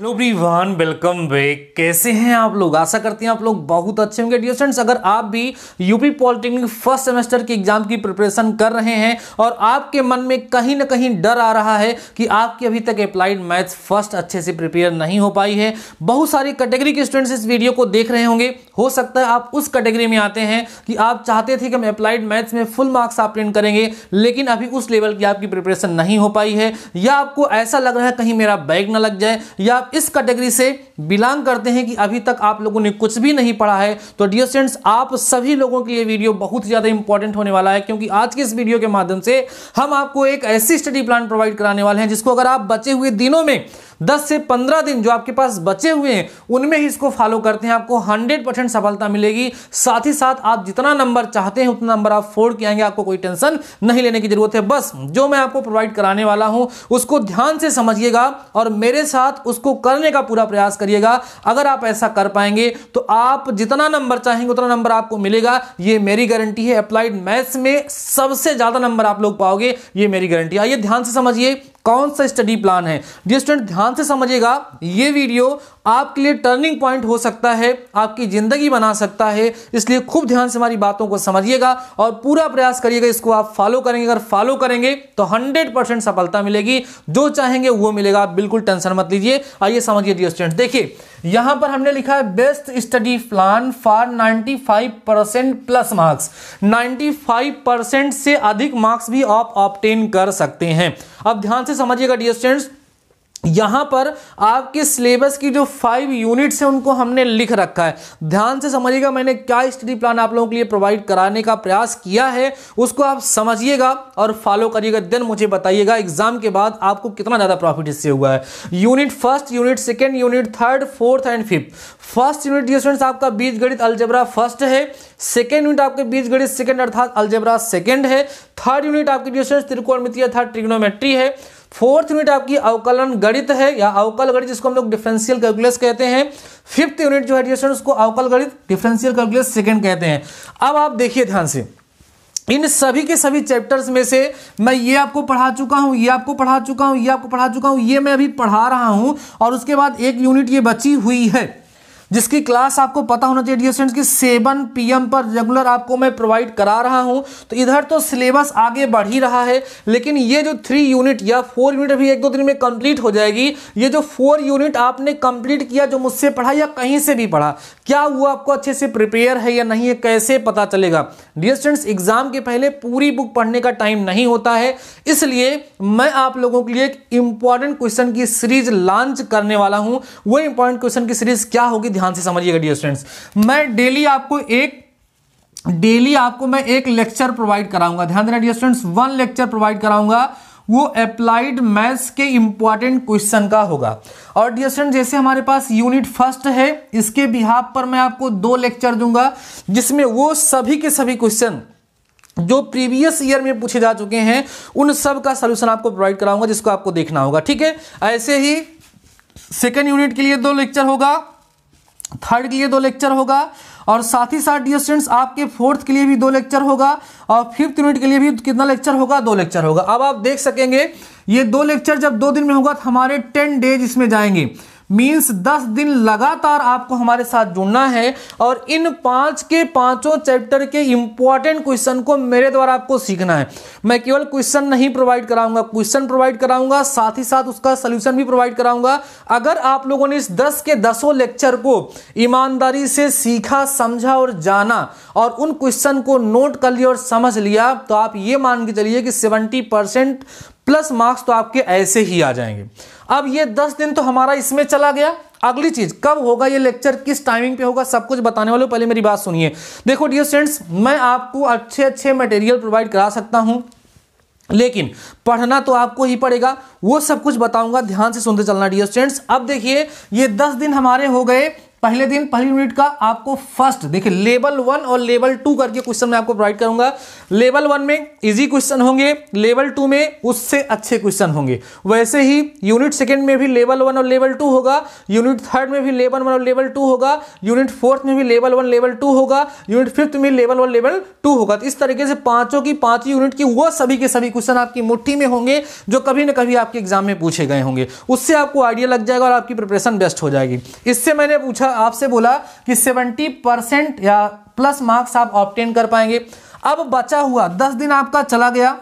hello one welcome back कैसे हैं आप लोग आशा करते हैं आप लोग बहुत अच्छे होंगे डियर स्टूडेंट्स अगर आप भी यूपी पॉलिटेक्निक फर्स्ट सेमेस्टर के एग्जाम की प्रिपरेशन कर रहे हैं और आपके मन में कहीं ना कहीं डर आ रहा है कि आपकी अभी तक अप्लाइड मैथ्स फर्स्ट अच्छे से प्रिपेयर नहीं हो पाई है बहुत सारी कैटेगरी के स्टूडेंट्स इस वीडियो को देख रहे होंगे हो सकता है आप उस कैटेगरी में आते हैं कि आप चाहते थे कि हम अप्लाइड मैथ्स में फुल मार्क्स आप प्रिंट करेंगे लेकिन अभी उस लेवल की आपकी प्रिपरेशन नहीं हो पाई है या आपको ऐसा लग रहा है कहीं मेरा बैग ना लग जाए या आप इस कैटेगरी से बिलोंग करते हैं कि अभी तक आप लोगों ने कुछ भी नहीं पढ़ा है तो डियर स्टूडेंट्स आप सभी लोगों के लिए वीडियो बहुत ज़्यादा इंपॉर्टेंट होने वाला है क्योंकि आज के इस वीडियो के माध्यम से हम आपको एक ऐसी स्टडी प्लान प्रोवाइड कराने वाले हैं जिसको अगर आप बचे हुए दिनों में 10 से 15 दिन जो आपके पास बचे हुए हैं उनमें ही इसको फॉलो करते हैं आपको 100 परसेंट सफलता मिलेगी साथ ही साथ आप जितना नंबर चाहते हैं उतना नंबर आप फोर्ड के आएंगे आपको कोई टेंशन नहीं लेने की जरूरत है बस जो मैं आपको प्रोवाइड कराने वाला हूं उसको ध्यान से समझिएगा और मेरे साथ उसको करने का पूरा प्रयास करिएगा अगर आप ऐसा कर पाएंगे तो आप जितना नंबर चाहेंगे उतना नंबर आपको मिलेगा ये मेरी गारंटी है अप्लाइड मैथ्स में सबसे ज़्यादा नंबर आप लोग पाओगे ये मेरी गारंटी आइए ध्यान से समझिए कौन सा स्टडी प्लान है डियर स्टूडेंट ध्यान से समझिएगा ये वीडियो आपके लिए टर्निंग पॉइंट हो सकता है आपकी ज़िंदगी बना सकता है इसलिए खूब ध्यान से हमारी बातों को समझिएगा और पूरा प्रयास करिएगा इसको आप फॉलो करेंगे अगर फॉलो करेंगे तो 100 परसेंट सफलता मिलेगी जो चाहेंगे वो मिलेगा आप बिल्कुल टेंशन मत लीजिए आइए समझिए डियर स्टूडेंट देखिए यहां पर हमने लिखा है best study plan for 95 percent plus marks 95 percent से अधिक मार्क्स भी आप ऑप्टेन कर सकते हैं अब ध्यान से समझिएगा डियर स्टूडेंट्स यहाँ पर आपके सिलेबस की जो फाइव यूनिट्स हैं उनको हमने लिख रखा है ध्यान से समझिएगा मैंने क्या स्टडी प्लान आप लोगों के लिए प्रोवाइड कराने का प्रयास किया है उसको आप समझिएगा और फॉलो करिएगा देन मुझे बताइएगा एग्जाम के बाद आपको कितना ज़्यादा प्रॉफिट इससे हुआ है unit first unit second unit third fourth and fifth first unit students आपका बीज गणित अलजबरा फर्स्ट है सेकेंड यूनिट आपके बीज गणित सेकेंड अर्थात अल्जबरा सेकेंड है थर्ड यूनिट आपके स्टूडेंट्स त्रिकोणमितीय थर्ड ट्रिग्नोमेट्री है फोर्थ यूनिट आपकी अवकलन गणित है या अवकल गणित जिसको हम लोग डिफरेंशियल कैलकुलस कहते हैं फिफ्थ यूनिट जो है उसको अवकल गणित डिफरेंशियल कैलकुलस सेकेंड कहते हैं अब आप देखिए ध्यान से इन सभी के सभी चैप्टर्स में से मैं ये आपको पढ़ा चुका हूँ ये आपको पढ़ा चुका हूँ ये आपको पढ़ा चुका हूँ ये मैं अभी पढ़ा रहा हूँ और उसके बाद एक यूनिट ये बची हुई है जिसकी क्लास आपको पता होना चाहिए डियर स्टूडेंट्स कि सेवन पी पर रेगुलर आपको मैं प्रोवाइड करा रहा हूं तो इधर तो सिलेबस आगे बढ़ ही रहा है लेकिन ये जो थ्री यूनिट या फोर यूनिट अभी एक दो दिन में कंप्लीट हो जाएगी ये जो फोर यूनिट आपने कंप्लीट किया जो मुझसे पढ़ा या कहीं से भी पढ़ा क्या वो आपको अच्छे से प्रिपेयर है या नहीं है कैसे पता चलेगा डियर स्टूडेंट्स एग्जाम के पहले पूरी बुक पढ़ने का टाइम नहीं होता है इसलिए मैं आप लोगों के लिए एक इंपॉर्टेंट क्वेश्चन की सीरीज लॉन्च करने वाला हूँ वो इंपॉर्टेंट क्वेश्चन की सीरीज क्या होगी ध्यान ध्यान से समझिएगा डियर स्टूडेंट्स मैं डेली आपको एक डेली आपको मैं एक लेक्चर प्रोवाइड कराऊंगा ध्यान देना dear students one lecture provide कराऊंगा वो अप्लाइड मैथ्स के इंपॉर्टेंट क्वेश्चन का होगा और डियर स्टूडेंट जैसे हमारे पास यूनिट फर्स्ट है इसके बिहाब पर मैं आपको दो लेक्चर दूंगा जिसमें वो सभी के सभी क्वेश्चन जो प्रीवियस ईयर में पूछे जा चुके हैं उन सब का सोल्यूशन आपको प्रोवाइड कराऊंगा जिसको आपको देखना होगा ठीक है ऐसे ही सेकेंड यूनिट के लिए दो लेक्चर होगा थर्ड के लिए दो लेक्चर होगा और साथ ही साथ डी स्टूडेंट्स आपके फोर्थ के लिए भी दो लेक्चर होगा और फिफ्थ यूनिट के लिए भी कितना लेक्चर होगा दो लेक्चर होगा अब आप देख सकेंगे ये दो लेक्चर जब दो दिन में होगा तो हमारे टेन डेज इसमें जाएंगे मीन्स दस दिन लगातार आपको हमारे साथ जुड़ना है और इन पांच के पांचों चैप्टर के इंपॉर्टेंट क्वेश्चन को मेरे द्वारा आपको सीखना है मैं केवल क्वेश्चन नहीं प्रोवाइड कराऊंगा क्वेश्चन प्रोवाइड कराऊंगा साथ ही साथ उसका सोल्यूशन भी प्रोवाइड कराऊंगा अगर आप लोगों ने इस दस के दसों लेक्चर को ईमानदारी से सीखा समझा और जाना और उन क्वेश्चन को नोट कर लिया और समझ लिया तो आप ये मान के चलिए कि सेवेंटी परसेंट प्लस मार्क्स तो आपके ऐसे ही आ जाएंगे अब ये दस दिन तो हमारा इसमें चला गया अगली चीज कब होगा ये लेक्चर किस टाइमिंग पे होगा सब कुछ बताने वाले पहले मेरी बात सुनिए देखो डियर स्टूडेंट्स मैं आपको अच्छे अच्छे मटेरियल प्रोवाइड करा सकता हूं लेकिन पढ़ना तो आपको ही पड़ेगा वो सब कुछ बताऊंगा ध्यान से सुनते चलना डियर स्टूडेंट्स अब देखिए ये दस दिन हमारे हो गए पहले दिन पहली यूनिट का आपको फर्स्ट देखिए लेवल वन और लेवल टू करके क्वेश्चन मैं आपको प्रोवाइड करूंगा लेवल वन में इजी क्वेश्चन होंगे लेवल टू में उससे अच्छे क्वेश्चन होंगे वैसे ही यूनिट सेकेंड में भी लेवल वन और लेवल टू होगा यूनिट थर्ड में भी लेवल वन और लेवल टू होगा यूनिट फोर्थ में भी लेवल वन लेवल टू होगा यूनिट फिफ्थ में लेवल वन लेवल टू होगा तो इस तरीके से पांचों की पांच यूनिट की वह सभी के सभी क्वेश्चन आपकी मुठ्ठी में होंगे जो कभी ना कभी आपके एग्जाम में पूछे गए होंगे उससे आपको आइडिया लग जाएगा और आपकी प्रिपरेशन बेस्ट हो जाएगी इससे मैंने पूछा आपसे बोला कि 70 परसेंट या प्लस मार्क्स आप ऑप्टेन कर पाएंगे अब बचा हुआ दस दिन आपका चला गया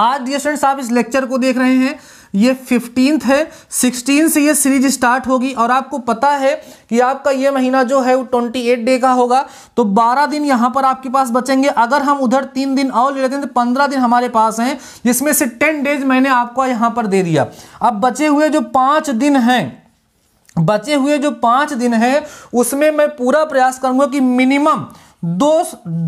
आज डियर स्टूडेंट्स आप इस लेक्चर को देख रहे हैं ये फिफ्टींथ है सिक्सटीन से ये सीरीज स्टार्ट होगी और आपको पता है कि आपका ये महीना जो है वो ट्वेंटी एट डे का होगा तो बारह दिन यहाँ पर आपके पास बचेंगे अगर हम उधर तीन दिन और ले लेते हैं तो पंद्रह दिन हमारे पास हैं जिसमें से टेन डेज मैंने आपको यहाँ पर दे दिया अब बचे हुए जो पाँच दिन हैं बचे हुए जो पाँच दिन है उसमें मैं पूरा प्रयास करूंगा कि मिनिमम दो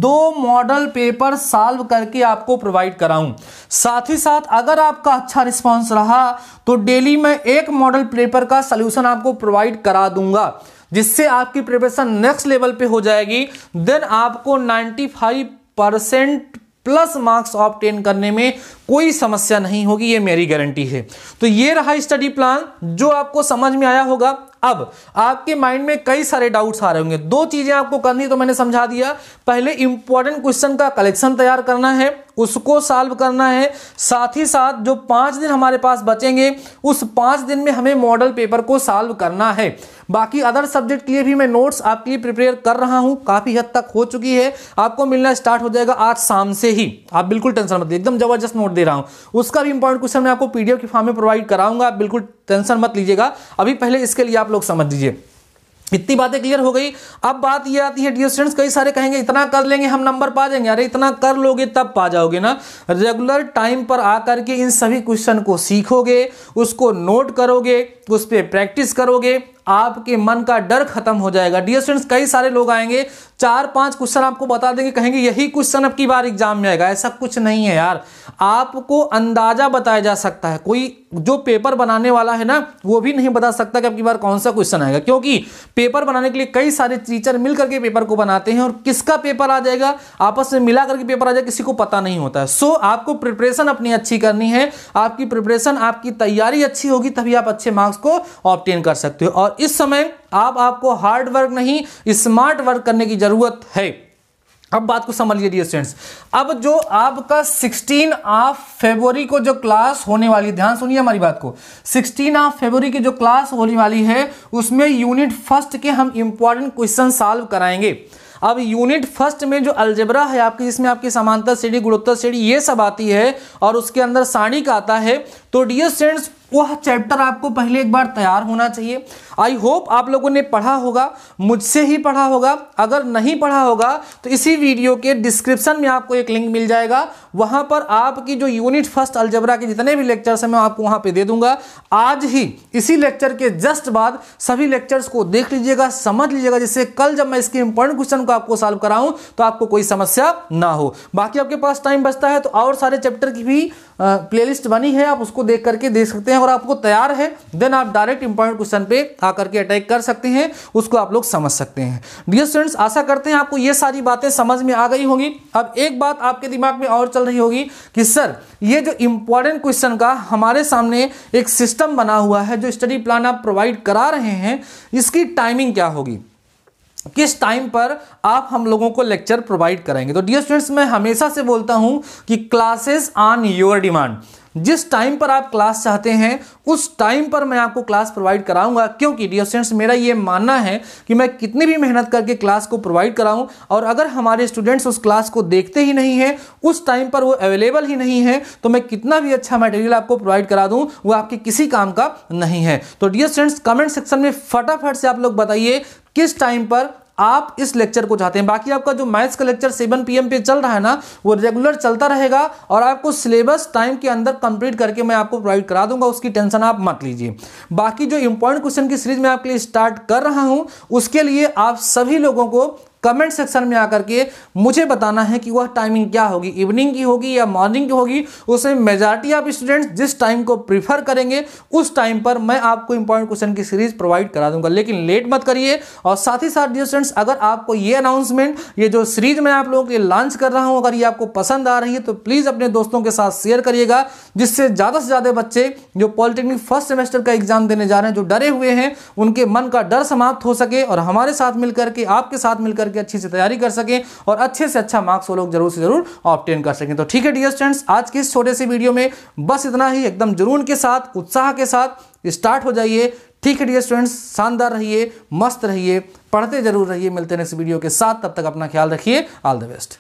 दो मॉडल पेपर सॉल्व करके आपको प्रोवाइड कराऊं साथ ही साथ अगर आपका अच्छा रिस्पांस रहा तो डेली मैं एक मॉडल पेपर का सोल्यूशन आपको प्रोवाइड करा दूंगा जिससे आपकी प्रिपरेशन नेक्स्ट लेवल पे हो जाएगी देन आपको 95 परसेंट प्लस मार्क्स ऑप्टेन करने में कोई समस्या नहीं होगी ये मेरी गारंटी है तो ये रहा स्टडी प्लान जो आपको समझ में आया होगा अब आपके माइंड में कई सारे डाउट्स आ रहे होंगे दो चीज़ें आपको करनी तो मैंने समझा दिया पहले इंपॉर्टेंट क्वेश्चन का कलेक्शन तैयार करना है उसको सॉल्व करना है साथ ही साथ जो पांच दिन हमारे पास बचेंगे उस पांच दिन में हमें मॉडल पेपर को सॉल्व करना है बाकी अदर सब्जेक्ट के लिए भी मैं नोट्स आपके लिए प्रिपेयर कर रहा हूं काफ़ी हद तक हो चुकी है आपको मिलना स्टार्ट हो जाएगा आज शाम से ही आप बिल्कुल टेंशन मत एकदम ज़बरदस्त नोट दे रहा हूं उसका भी इंपॉर्टेंट क्वेश्चन मैं आपको पीडीएफ के फॉर्म में प्रोवाइड कराऊंगा आप बिल्कुल टेंशन मत लीजिएगा अभी पहले इसके लिए आप लोग समझ लीजिए इतनी बातें क्लियर हो गई अब बात ये आती है डियर स्टूडेंट्स कई सारे कहेंगे इतना कर लेंगे हम नंबर पा जाएंगे अरे इतना कर लोगे तब पा जाओगे ना रेगुलर टाइम पर आकर के इन सभी क्वेश्चन को सीखोगे उसको नोट करोगे उस पर प्रैक्टिस करोगे आपके मन का डर खत्म हो जाएगा डियर स्टूडेंट्स कई सारे लोग आएंगे चार पांच क्वेश्चन आपको बता देंगे कहेंगे यही क्वेश्चन अब की बार एग्जाम में आएगा ऐसा कुछ नहीं है यार आपको अंदाजा बताया जा सकता है कोई जो पेपर बनाने वाला है ना वो भी नहीं बता सकता कि अब की बार कौन सा क्वेश्चन आएगा क्योंकि पेपर बनाने के लिए कई सारे टीचर मिल करके पेपर को बनाते हैं और किसका पेपर आ जाएगा आपस में मिला करके पेपर आ जाएगा किसी को पता नहीं होता है सो आपको प्रिपरेशन अपनी अच्छी करनी है आपकी प्रिपरेशन आपकी तैयारी अच्छी होगी तभी आप अच्छे मार्क्स को ऑप्टेन कर सकते हो और इस समय आप आपको हार्ड वर्क नहीं स्मार्ट वर्क करने की जरूरत ज़रूरत है अब बात को समझ लीजिए स्टूडेंट्स अब जो आपका 16 ऑफ फेबरी को जो क्लास होने वाली है ध्यान सुनिए हमारी बात को 16 ऑफ फेबरी की जो क्लास होने वाली है उसमें यूनिट फर्स्ट के हम इंपॉर्टेंट क्वेश्चन सॉल्व कराएंगे अब यूनिट फर्स्ट में जो अल्जेब्रा है आपकी जिसमें आपकी समांतर श्रेणी गुणोत्तर श्रेणी ये सब आती है और उसके अंदर साड़ी का आता है तो डियर स्टूडेंट्स वह चैप्टर आपको पहले एक बार तैयार होना चाहिए आई होप आप लोगों ने पढ़ा होगा मुझसे ही पढ़ा होगा अगर नहीं पढ़ा होगा तो इसी वीडियो के डिस्क्रिप्शन में आपको एक लिंक मिल जाएगा वहां पर आपकी जो यूनिट फर्स्ट अल्जबरा के जितने भी लेक्चर्स हैं मैं आपको वहां पे दे दूंगा आज ही इसी लेक्चर के जस्ट बाद सभी लेक्चर्स को देख लीजिएगा समझ लीजिएगा जिससे कल जब मैं इसके इंपॉर्टेंट क्वेश्चन को आपको सॉल्व कराऊं तो आपको कोई समस्या ना हो बाकी आपके पास टाइम बचता है तो और सारे चैप्टर की भी प्लेलिस्ट बनी है आप उसको देख करके देख सकते हैं और आपको तैयार है देन आप डायरेक्ट इंपॉर्टेंट क्वेश्चन पे आकर के अटैक कर सकते हैं उसको आप लोग समझ सकते हैं डियर स्टूडेंट्स आशा करते हैं आपको ये सारी बातें समझ में आ गई होंगी अब एक बात आपके दिमाग में और चल रही होगी कि सर ये जो इंपॉर्टेंट क्वेश्चन का हमारे सामने एक सिस्टम बना हुआ है जो स्टडी प्लान आप प्रोवाइड करा रहे हैं इसकी टाइमिंग क्या होगी किस टाइम पर आप हम लोगों को लेक्चर प्रोवाइड करेंगे तो डियर स्टूडेंट्स मैं हमेशा से बोलता हूं कि क्लासेस ऑन योर डिमांड जिस टाइम पर आप क्लास चाहते हैं उस टाइम पर मैं आपको क्लास प्रोवाइड कराऊंगा क्योंकि डियर स्टूडेंट्स मेरा ये मानना है कि मैं कितनी भी मेहनत करके क्लास को प्रोवाइड कराऊं और अगर हमारे स्टूडेंट्स उस क्लास को देखते ही नहीं हैं उस टाइम पर वो अवेलेबल ही नहीं है तो मैं कितना भी अच्छा मटेरियल आपको प्रोवाइड करा दूँ वो आपके किसी काम का नहीं है तो डियर स्टूडेंट्स कमेंट सेक्शन में फटाफट से आप लोग बताइए किस टाइम पर आप इस लेक्चर को चाहते हैं बाकी आपका जो मैथ्स का लेक्चर सेवन पी पे चल रहा है ना वो रेगुलर चलता रहेगा और आपको सिलेबस टाइम के अंदर कंप्लीट करके मैं आपको प्रोवाइड करा दूंगा उसकी टेंशन आप मत लीजिए बाकी जो इंपॉर्टेंट क्वेश्चन की सीरीज मैं आपके लिए स्टार्ट कर रहा हूँ उसके लिए आप सभी लोगों को कमेंट सेक्शन में आकर के मुझे बताना है कि वह टाइमिंग क्या होगी इवनिंग की होगी या मॉर्निंग की होगी उसमें मेजॉरिटी ऑफ स्टूडेंट्स जिस टाइम को प्रीफर करेंगे उस टाइम पर मैं आपको इंपॉर्टेंट क्वेश्चन की सीरीज प्रोवाइड करा दूंगा लेकिन लेट मत करिए और साथ ही साथ स्टूडेंट्स अगर आपको ये अनाउंसमेंट ये जो सीरीज मैं आप लोगों के लॉन्च कर रहा हूँ अगर ये आपको पसंद आ रही है तो प्लीज़ अपने दोस्तों के साथ शेयर करिएगा जिससे ज़्यादा से ज़्यादा बच्चे जो पॉलिटेक्निक फर्स्ट सेमेस्टर का एग्जाम देने जा रहे हैं जो डरे हुए हैं उनके मन का डर समाप्त हो सके और हमारे साथ मिलकर के आपके साथ मिलकर करके अच्छी से तैयारी कर सकें और अच्छे से अच्छा मार्क्स वो लोग जरूर से जरूर ऑप्टेन कर सकें तो ठीक है डियर स्टूडेंट्स आज के इस छोटे से वीडियो में बस इतना ही एकदम जुनून के साथ उत्साह के साथ स्टार्ट हो जाइए ठीक है डियर स्टूडेंट्स शानदार रहिए मस्त रहिए पढ़ते जरूर रहिए मिलते नेक्स्ट वीडियो के साथ तब तक अपना ख्याल रखिए ऑल द बेस्ट